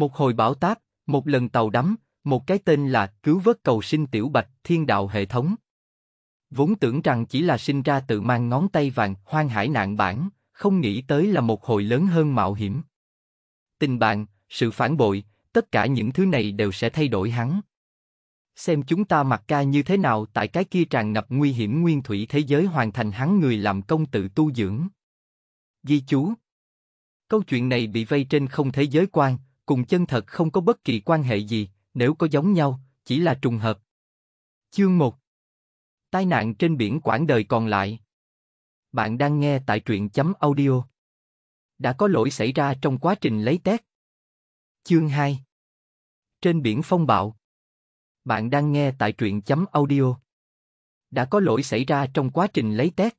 Một hồi bão táp, một lần tàu đắm, một cái tên là Cứu vớt cầu sinh tiểu bạch thiên đạo hệ thống. Vốn tưởng rằng chỉ là sinh ra tự mang ngón tay vàng, hoang hải nạn bản, không nghĩ tới là một hồi lớn hơn mạo hiểm. Tình bạn, sự phản bội, tất cả những thứ này đều sẽ thay đổi hắn. Xem chúng ta mặc ca như thế nào tại cái kia tràn ngập nguy hiểm nguyên thủy thế giới hoàn thành hắn người làm công tự tu dưỡng. di chú Câu chuyện này bị vây trên không thế giới quan, cùng chân thật không có bất kỳ quan hệ gì, nếu có giống nhau, chỉ là trùng hợp. Chương 1 Tai nạn trên biển quãng đời còn lại Bạn đang nghe tại truyện chấm audio. Đã có lỗi xảy ra trong quá trình lấy test. Chương 2 Trên biển phong bạo Bạn đang nghe tại truyện chấm audio. Đã có lỗi xảy ra trong quá trình lấy test.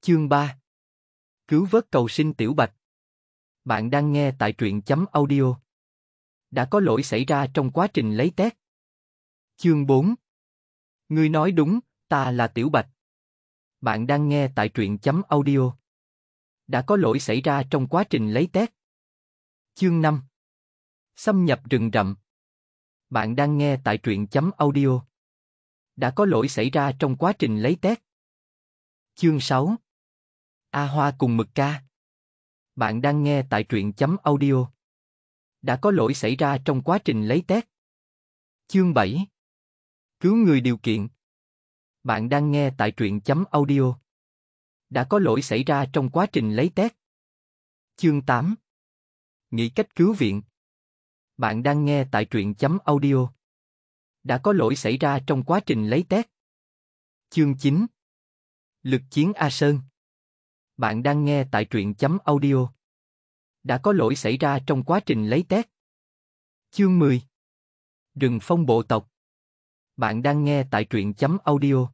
Chương 3 Cứu vớt cầu sinh Tiểu Bạch bạn đang nghe tại truyện chấm audio. Đã có lỗi xảy ra trong quá trình lấy test. Chương 4 Ngươi nói đúng, ta là Tiểu Bạch. Bạn đang nghe tại truyện chấm audio. Đã có lỗi xảy ra trong quá trình lấy test. Chương 5 Xâm nhập rừng rậm. Bạn đang nghe tại truyện chấm audio. Đã có lỗi xảy ra trong quá trình lấy test. Chương 6 A Hoa cùng Mực Ca bạn đang nghe tại truyện chấm audio. Đã có lỗi xảy ra trong quá trình lấy test. Chương 7 Cứu người điều kiện Bạn đang nghe tại truyện chấm audio. Đã có lỗi xảy ra trong quá trình lấy test. Chương 8 Nghĩ cách cứu viện Bạn đang nghe tại truyện chấm audio. Đã có lỗi xảy ra trong quá trình lấy test. Chương 9 Lực chiến A Sơn bạn đang nghe tại truyện chấm audio. Đã có lỗi xảy ra trong quá trình lấy test. Chương 10 Rừng phong bộ tộc Bạn đang nghe tại truyện chấm audio.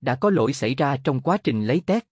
Đã có lỗi xảy ra trong quá trình lấy test.